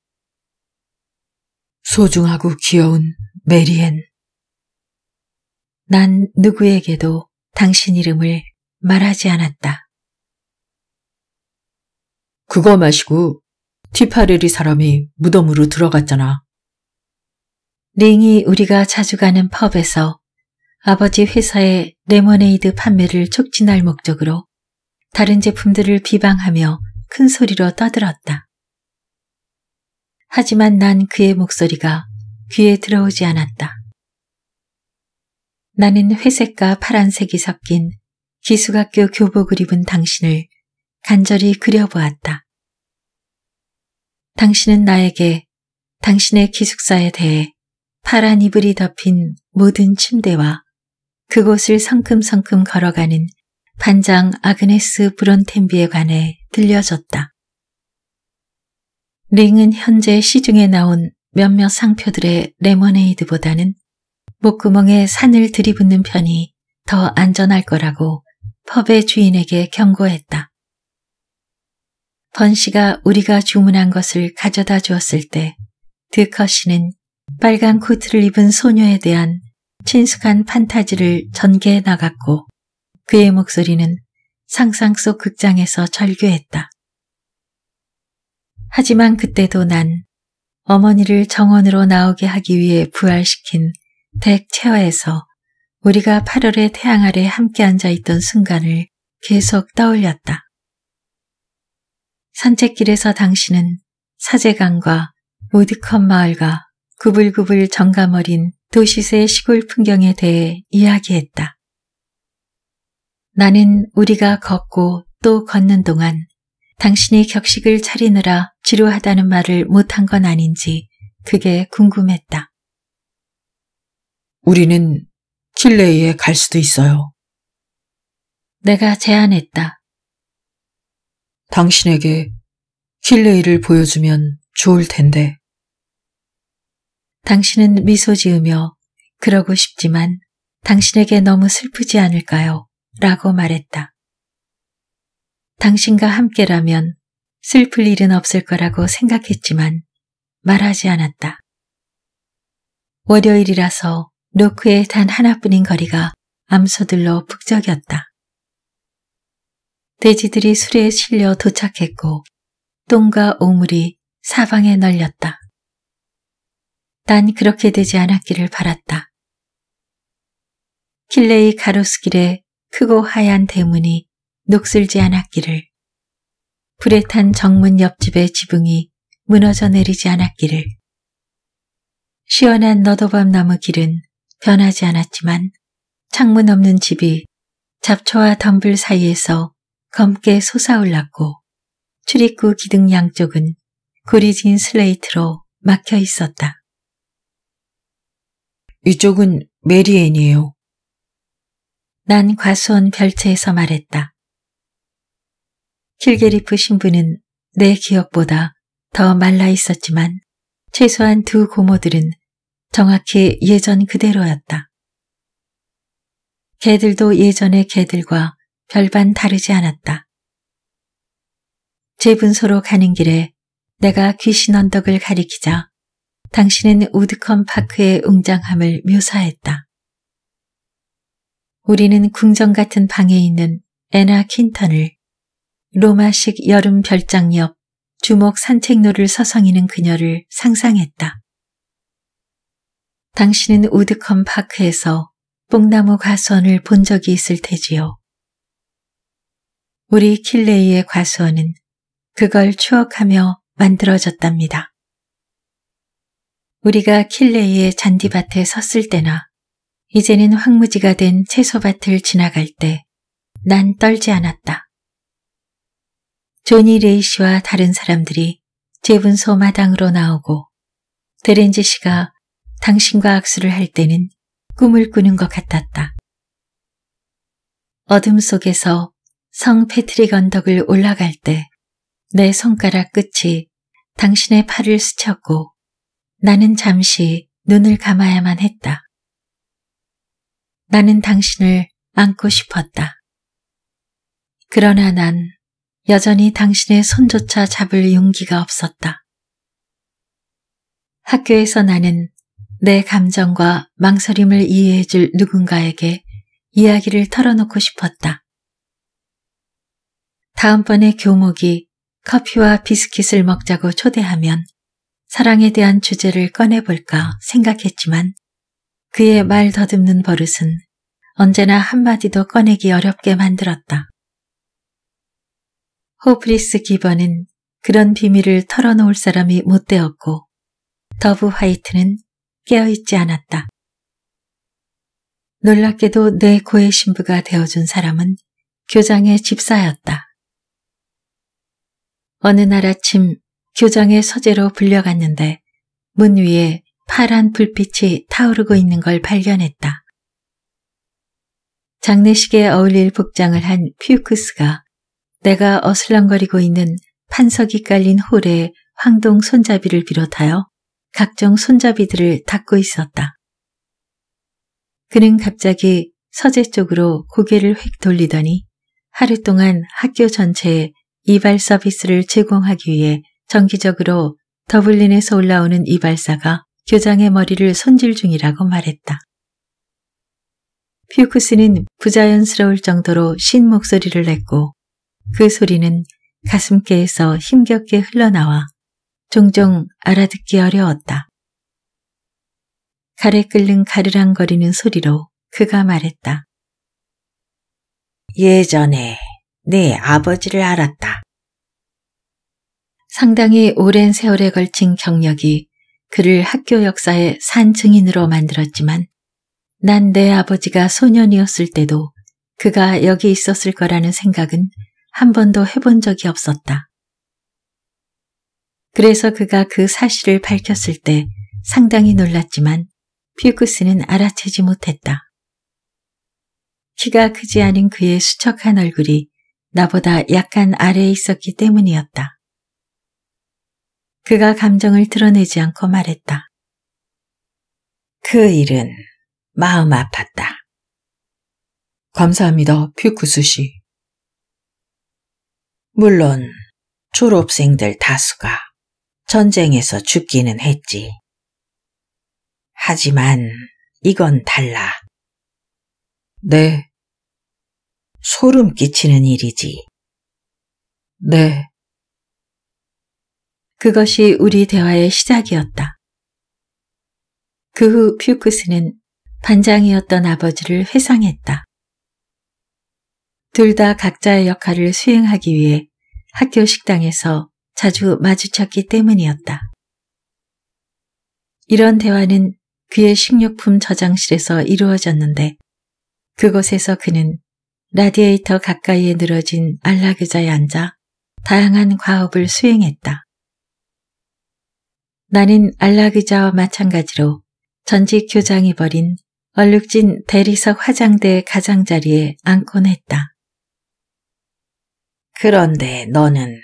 소중하고 귀여운 메리엔. 난 누구에게도 당신 이름을 말하지 않았다. 그거 마시고 티파레리 사람이 무덤으로 들어갔잖아. 링이 우리가 자주 가는 펍에서 아버지 회사의 레모네이드 판매를 촉진할 목적으로 다른 제품들을 비방하며 큰 소리로 떠들었다. 하지만 난 그의 목소리가 귀에 들어오지 않았다. 나는 회색과 파란색이 섞인 기숙학교 교복을 입은 당신을 간절히 그려보았다. 당신은 나에게 당신의 기숙사에 대해 파란 이불이 덮인 모든 침대와 그곳을 성큼성큼 걸어가는 반장 아그네스 브론템비에 관해 들려줬다. 링은 현재 시중에 나온 몇몇 상표들의 레모네이드보다는 목구멍에 산을 들이붓는 편이 더 안전할 거라고 펍의 주인에게 경고했다. 번씨가 우리가 주문한 것을 가져다 주었을 때 드커씨는 빨간 코트를 입은 소녀에 대한 친숙한 판타지를 전개해 나갔고 그의 목소리는 상상 속 극장에서 절규했다. 하지만 그때도 난 어머니를 정원으로 나오게 하기 위해 부활시킨 덱체어에서 우리가 8월의 태양 아래 함께 앉아있던 순간을 계속 떠올렸다. 산책길에서 당신은 사제강과 오드컵 마을과 구불구불 정감어린 도시세 시골 풍경에 대해 이야기했다. 나는 우리가 걷고 또 걷는 동안 당신이 격식을 차리느라 지루하다는 말을 못한 건 아닌지 그게 궁금했다. 우리는 칠레이에 갈 수도 있어요. 내가 제안했다. 당신에게 킬레이를 보여주면 좋을 텐데. 당신은 미소 지으며 그러고 싶지만 당신에게 너무 슬프지 않을까요? 라고 말했다. 당신과 함께라면 슬플 일은 없을 거라고 생각했지만 말하지 않았다. 월요일이라서 노크의 단 하나뿐인 거리가 암소들로 북적였다. 돼지들이 수레에 실려 도착했고 똥과 오물이 사방에 널렸다. 난 그렇게 되지 않았기를 바랐다. 킬레이 가로수길에 크고 하얀 대문이 녹슬지 않았기를 불에 탄 정문 옆집의 지붕이 무너져 내리지 않았기를 시원한 너도밤 나무 길은 변하지 않았지만 창문 없는 집이 잡초와 덤불 사이에서 검게 솟아올랐고 출입구 기둥 양쪽은 구리진 슬레이트로 막혀 있었다. 이쪽은 메리앤이에요. 난 과수원 별채에서 말했다. 킬게리프 신부는 내 기억보다 더 말라 있었지만 최소한 두 고모들은 정확히 예전 그대로였다. 개들도 예전의 개들과 별반 다르지 않았다. 제 분소로 가는 길에 내가 귀신 언덕을 가리키자 당신은 우드컴 파크의 웅장함을 묘사했다. 우리는 궁전 같은 방에 있는 에나 킨턴을 로마식 여름 별장 옆 주목 산책로를 서성이는 그녀를 상상했다. 당신은 우드컴 파크에서 뽕나무 가원을본 적이 있을 테지요. 우리 킬레이의 과수원은 그걸 추억하며 만들어졌답니다. 우리가 킬레이의 잔디밭에 섰을 때나 이제는 황무지가 된 채소밭을 지나갈 때 난 떨지 않았다. 조니 레이 시와 다른 사람들이 재분소 마당으로 나오고 데렌지 씨가 당신과 악수를 할 때는 꿈을 꾸는 것 같았다. 어둠 속에서 성 패트릭 언덕을 올라갈 때 내 손가락 끝이 당신의 팔을 스쳤고 나는 잠시 눈을 감아야만 했다. 나는 당신을 안고 싶었다. 그러나 난 여전히 당신의 손조차 잡을 용기가 없었다. 학교에서 나는 내 감정과 망설임을 이해해줄 누군가에게 이야기를 털어놓고 싶었다. 다음번에 교목이 커피와 비스킷을 먹자고 초대하면 사랑에 대한 주제를 꺼내볼까 생각했지만 그의 말 더듬는 버릇은 언제나 한마디도 꺼내기 어렵게 만들었다. 호프리스 기번은 그런 비밀을 털어놓을 사람이 못 되었고 더브 화이트는 깨어있지 않았다. 놀랍게도 내고의 신부가 되어준 사람은 교장의 집사였다. 어느 날 아침 교장의 서재로 불려갔는데 문 위에 파란 불빛이 타오르고 있는 걸 발견했다. 장례식에 어울릴 복장을 한 퓨크스가 내가 어슬렁거리고 있는 판석이 깔린 홀에 황동 손잡이를 비롯하여 각종 손잡이들을 닦고 있었다. 그는 갑자기 서재 쪽으로 고개를 휙 돌리더니 하루 동안 학교 전체에 이발 서비스를 제공하기 위해 정기적으로 더블린에서 올라오는 이발사가 교장의 머리를 손질 중이라고 말했다. 퓨크스는 부자연스러울 정도로 신 목소리를 냈고 그 소리는 가슴께에서 힘겹게 흘러나와 종종 알아듣기 어려웠다. 가래 끓는 가르랑거리는 소리로 그가 말했다. 예전에 내 아버지를 알았다. 상당히 오랜 세월에 걸친 경력이 그를 학교 역사의 산 증인으로 만들었지만 난 내 아버지가 소년이었을 때도 그가 여기 있었을 거라는 생각은 한 번도 해본 적이 없었다. 그래서 그가 그 사실을 밝혔을 때 상당히 놀랐지만 퓨크스는 알아채지 못했다. 키가 크지 않은 그의 수척한 얼굴이 나보다 약간 아래에 있었기 때문이었다. 그가 감정을 드러내지 않고 말했다. 그 일은 마음 아팠다. 감사합니다, 퓨크스 씨. 물론 졸업생들 다수가 전쟁에서 죽기는 했지. 하지만 이건 달라. 네, 소름 끼치는 일이지. 네. 그것이 우리 대화의 시작이었다. 그 후 퓨크스는 반장이었던 아버지를 회상했다. 둘 다 각자의 역할을 수행하기 위해 학교 식당에서 자주 마주쳤기 때문이었다. 이런 대화는 그의 식료품 저장실에서 이루어졌는데 그곳에서 그는 라디에이터 가까이에 늘어진 안락의자에 앉아 다양한 과업을 수행했다. 나는 안락의자와 마찬가지로 전직 교장이 벌인 얼룩진 대리석 화장대 가장자리에 앉곤 했다. 그런데 너는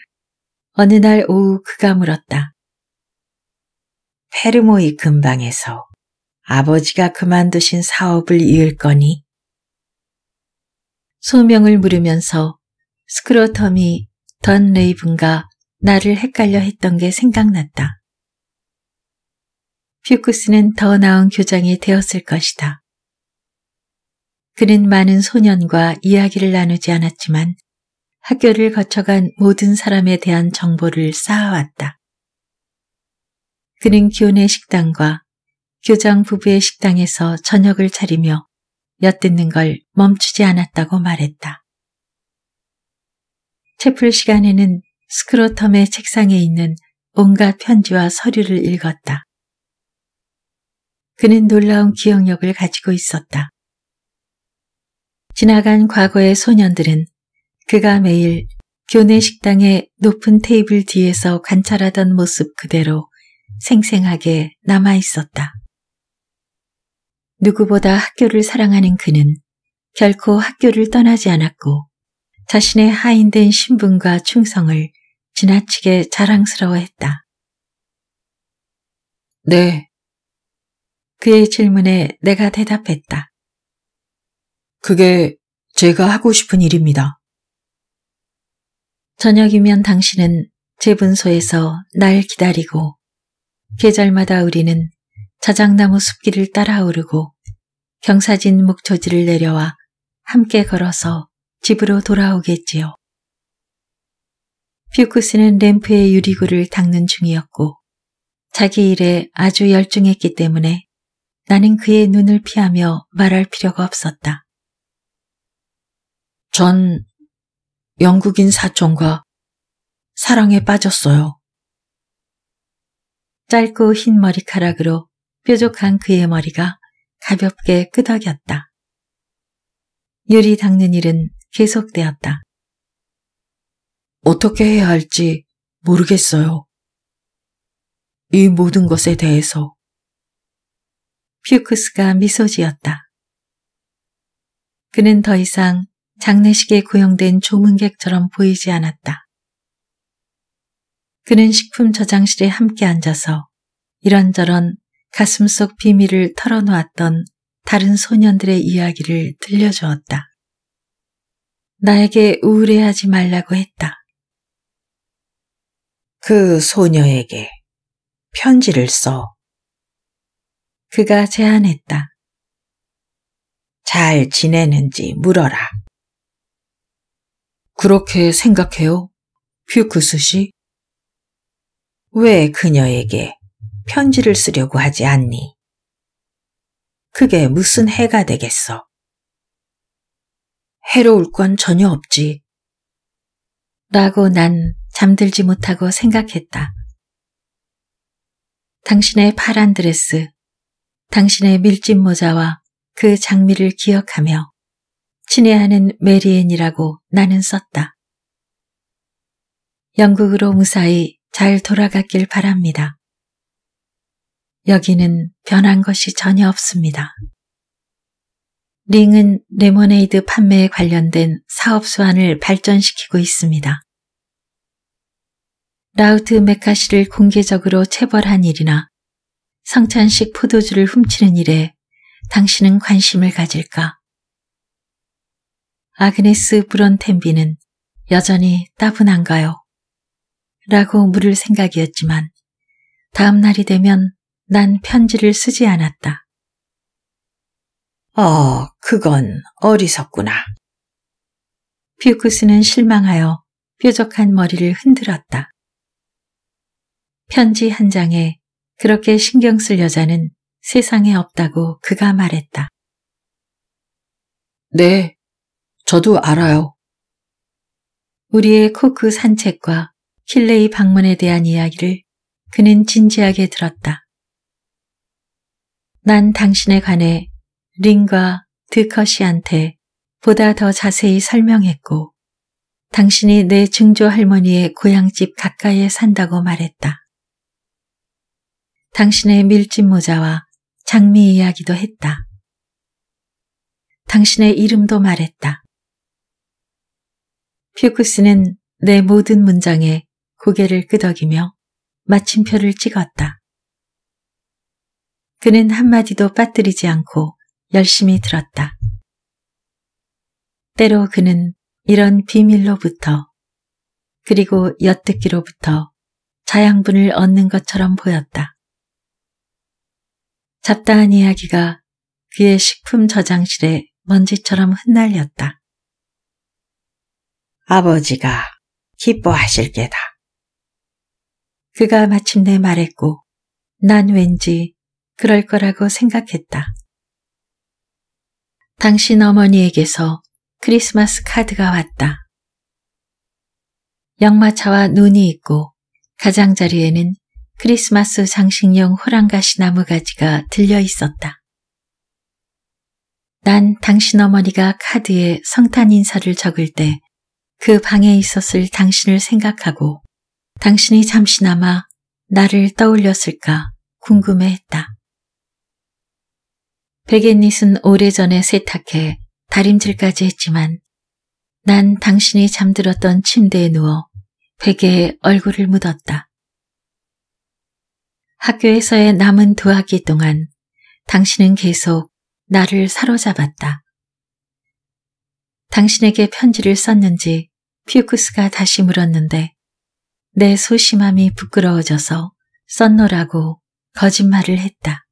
어느 날 오후 그가 물었다. 페르모이 근방에서 아버지가 그만두신 사업을 이을 거니? 소명을 물으면서 스크로텀이 던 레이븐과 나를 헷갈려 했던 게 생각났다. 퓨쿠스는 더 나은 교장이 되었을 것이다. 그는 많은 소년과 이야기를 나누지 않았지만 학교를 거쳐간 모든 사람에 대한 정보를 쌓아왔다. 그는 교내 식당과 교장 부부의 식당에서 저녁을 차리며 엿듣는 걸 멈추지 않았다고 말했다. 채플 시간에는 스크로텀의 책상에 있는 온갖 편지와 서류를 읽었다. 그는 놀라운 기억력을 가지고 있었다. 지나간 과거의 소년들은 그가 매일 교내 식당의 높은 테이블 뒤에서 관찰하던 모습 그대로 생생하게 남아 있었다. 누구보다 학교를 사랑하는 그는 결코 학교를 떠나지 않았고 자신의 하인된 신분과 충성을 지나치게 자랑스러워했다. 네. 그의 질문에 내가 대답했다. 그게 제가 하고 싶은 일입니다. 저녁이면 당신은 제분소에서날 기다리고 계절마다 우리는 자작나무 숲길을 따라오르고 경사진 목초지를 내려와 함께 걸어서 집으로 돌아오겠지요. 퓨쿠스는 램프의 유리구를 닦는 중이었고 자기 일에 아주 열중했기 때문에 나는 그의 눈을 피하며 말할 필요가 없었다. 전 영국인 사촌과 사랑에 빠졌어요. 짧고 흰 머리카락으로 뾰족한 그의 머리가 가볍게 끄덕였다. 유리 닦는 일은 계속되었다. 어떻게 해야 할지 모르겠어요. 이 모든 것에 대해서. 퓨크스가 미소 지었다. 그는 더 이상 장례식에 고용된 조문객처럼 보이지 않았다. 그는 식품 저장실에 함께 앉아서 이런저런 가슴 속 비밀을 털어놓았던 다른 소년들의 이야기를 들려주었다. 나에게 우울해하지 말라고 했다. 그 소녀에게 편지를 써. 그가 제안했다. 잘 지내는지 물어라. 그렇게 생각해요? 퓨크스 씨? 왜 그녀에게 편지를 쓰려고 하지 않니? 그게 무슨 해가 되겠어? 해로울 건 전혀 없지. 라고 난 잠들지 못하고 생각했다. 당신의 파란 드레스, 당신의 밀짚 모자와 그 장미를 기억하며 친애하는 메리앤이라고 나는 썼다. 영국으로 무사히 잘 돌아갔길 바랍니다. 여기는 변한 것이 전혀 없습니다. 링은 레모네이드 판매에 관련된 사업 수완을 발전시키고 있습니다. 라우트 메카시를 공개적으로 체벌한 일이나 성찬식 포도주를 훔치는 일에 당신은 관심을 가질까? 아그네스 브론템비는 여전히 따분한가요? 라고 물을 생각이었지만 다음 날이 되면 난 편지를 쓰지 않았다. 어, 그건 어리석구나. 퓨크스는 실망하여 뾰족한 머리를 흔들었다. 편지 한 장에 그렇게 신경 쓸 여자는 세상에 없다고 그가 말했다. 네, 저도 알아요. 우리의 코크 산책과 킬레이 방문에 대한 이야기를 그는 진지하게 들었다. 난 당신에 관해 링과 드커시한테 보다 더 자세히 설명했고 당신이 내 증조 할머니의 고향집 가까이에 산다고 말했다. 당신의 밀짚 모자와 장미 이야기도 했다. 당신의 이름도 말했다. 퓨크스는 내 모든 문장에 고개를 끄덕이며 마침표를 찍었다. 그는 한마디도 빠뜨리지 않고 열심히 들었다. 때로 그는 이런 비밀로부터 그리고 엿듣기로부터 자양분을 얻는 것처럼 보였다. 잡다한 이야기가 그의 식품 저장실에 먼지처럼 흩날렸다. 아버지가 기뻐하실 게다. 그가 마침내 말했고 난 왠지 그럴 거라고 생각했다. 당신 어머니에게서 크리스마스 카드가 왔다. 역마차와 눈이 있고 가장자리에는 크리스마스 장식용 호랑가시 나무가지가 들려 있었다. 난 당신 어머니가 카드에 성탄 인사를 적을 때 그 방에 있었을 당신을 생각하고 당신이 잠시나마 나를 떠올렸을까 궁금해했다. 베갯닛은 오래전에 세탁해 다림질까지 했지만 난 당신이 잠들었던 침대에 누워 베개에 얼굴을 묻었다. 학교에서의 남은 두 학기 동안 당신은 계속 나를 사로잡았다. 당신에게 편지를 썼는지 퓨크스가 다시 물었는데 내 소심함이 부끄러워져서 썼노라고 거짓말을 했다.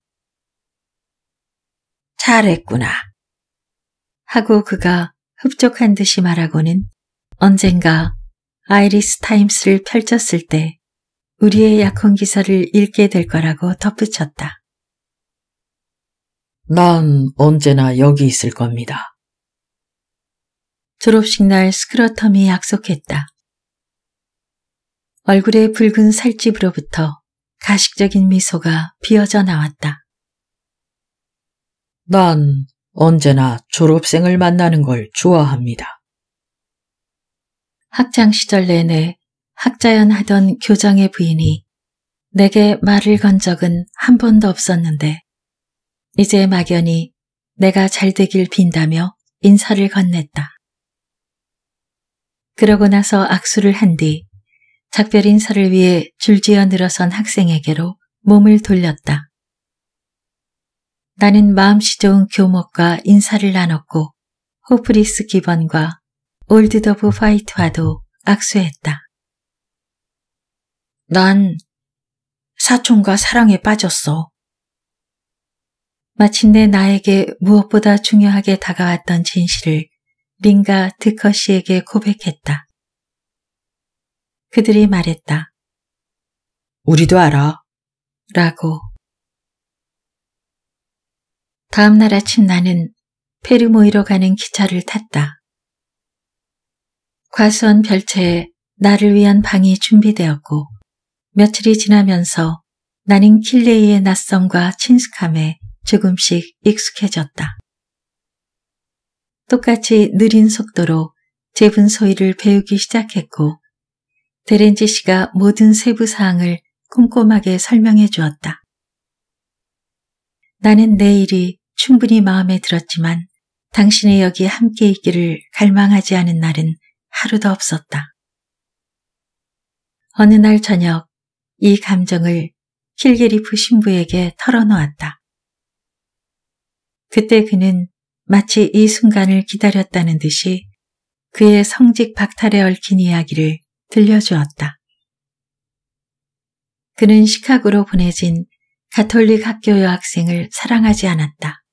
잘했구나. 하고 그가 흡족한 듯이 말하고는 언젠가 아이리스 타임스를 펼쳤을 때 우리의 약혼 기사를 읽게 될 거라고 덧붙였다. 난 언제나 여기 있을 겁니다. 졸업식 날 스크러텀이 약속했다. 얼굴에 붉은 살집으로부터 가식적인 미소가 비어져 나왔다. 난 언제나 졸업생을 만나는 걸 좋아합니다. 학창시절 내내 학자연 하던 교장의 부인이 내게 말을 건 적은 한 번도 없었는데 이제 막연히 내가 잘 되길 빈다며 인사를 건넸다. 그러고 나서 악수를 한 뒤 작별 인사를 위해 줄지어 늘어선 학생에게로 몸을 돌렸다. 나는 마음씨 좋은 교목과 인사를 나눴고 호프리스 기번과 올드 더브 화이트와도 악수했다. 난 사촌과 사랑에 빠졌어. 마침내 나에게 무엇보다 중요하게 다가왔던 진실을 링가 드커시에게 고백했다. 그들이 말했다. 우리도 알아. 라고 다음 날 아침 나는 페르모이로 가는 기차를 탔다. 과수원 별채에 나를 위한 방이 준비되었고 며칠이 지나면서 나는 킬레이의 낯섦과 친숙함에 조금씩 익숙해졌다. 똑같이 느린 속도로 재분 소위를 배우기 시작했고 데렌지 씨가 모든 세부 사항을 꼼꼼하게 설명해 주었다. 나는 내일이 충분히 마음에 들었지만 당신의 여기 함께 있기를 갈망하지 않은 날은 하루도 없었다. 어느 날 저녁 이 감정을 킬게리프 신부에게 털어놓았다. 그때 그는 마치 이 순간을 기다렸다는 듯이 그의 성직 박탈에 얽힌 이야기를 들려주었다. 그는 시카고로 보내진 가톨릭 학교 여학생을 사랑하지 않았다.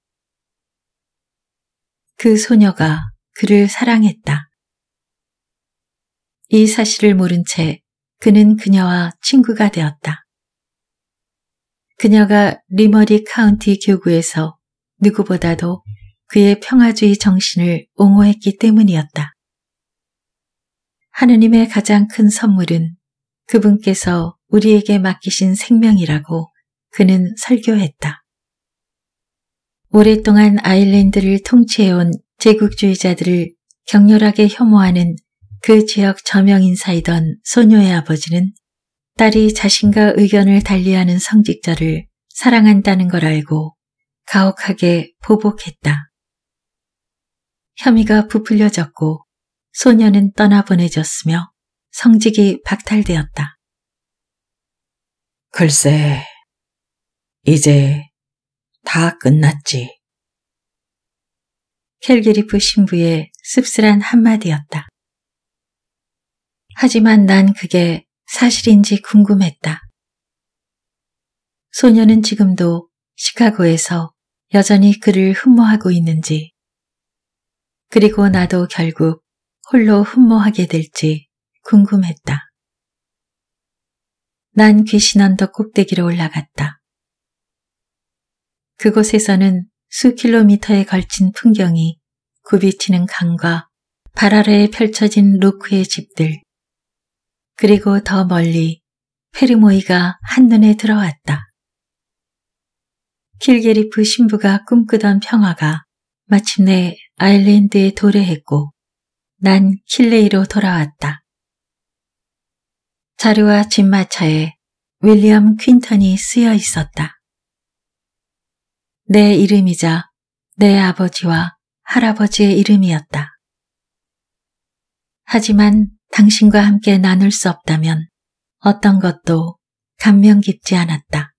그 소녀가 그를 사랑했다. 이 사실을 모른 채 그는 그녀와 친구가 되었다. 그녀가 리머리 카운티 교구에서 누구보다도 그의 평화주의 정신을 옹호했기 때문이었다. 하느님의 가장 큰 선물은 그분께서 우리에게 맡기신 생명이라고 그는 설교했다. 오랫동안 아일랜드를 통치해온 제국주의자들을 격렬하게 혐오하는 그 지역 저명인사이던 소녀의 아버지는 딸이 자신과 의견을 달리하는 성직자를 사랑한다는 걸 알고 가혹하게 보복했다. 혐의가 부풀려졌고 소녀는 떠나보내졌으며 성직이 박탈되었다. 글쎄, 이제 다 끝났지. 켈게리프 신부의 씁쓸한 한마디였다. 하지만 난 그게 사실인지 궁금했다. 소녀는 지금도 시카고에서 여전히 그를 흠모하고 있는지, 그리고 나도 결국 홀로 흠모하게 될지 궁금했다. 난 귀신언덕 꼭대기로 올라갔다. 그곳에서는 수킬로미터에 걸친 풍경이 굽이치는 강과 발 아래에 펼쳐진 로크의 집들 그리고 더 멀리 페르모이가 한눈에 들어왔다. 킬게리프 신부가 꿈꾸던 평화가 마침내 아일랜드에 도래했고 난 킬레이로 돌아왔다. 자료와 짐마차에 윌리엄 퀸턴이 쓰여 있었다. 내 이름이자 내 아버지와 할아버지의 이름이었다. 하지만 당신과 함께 나눌 수 없다면 어떤 것도 감명 깊지 않았다.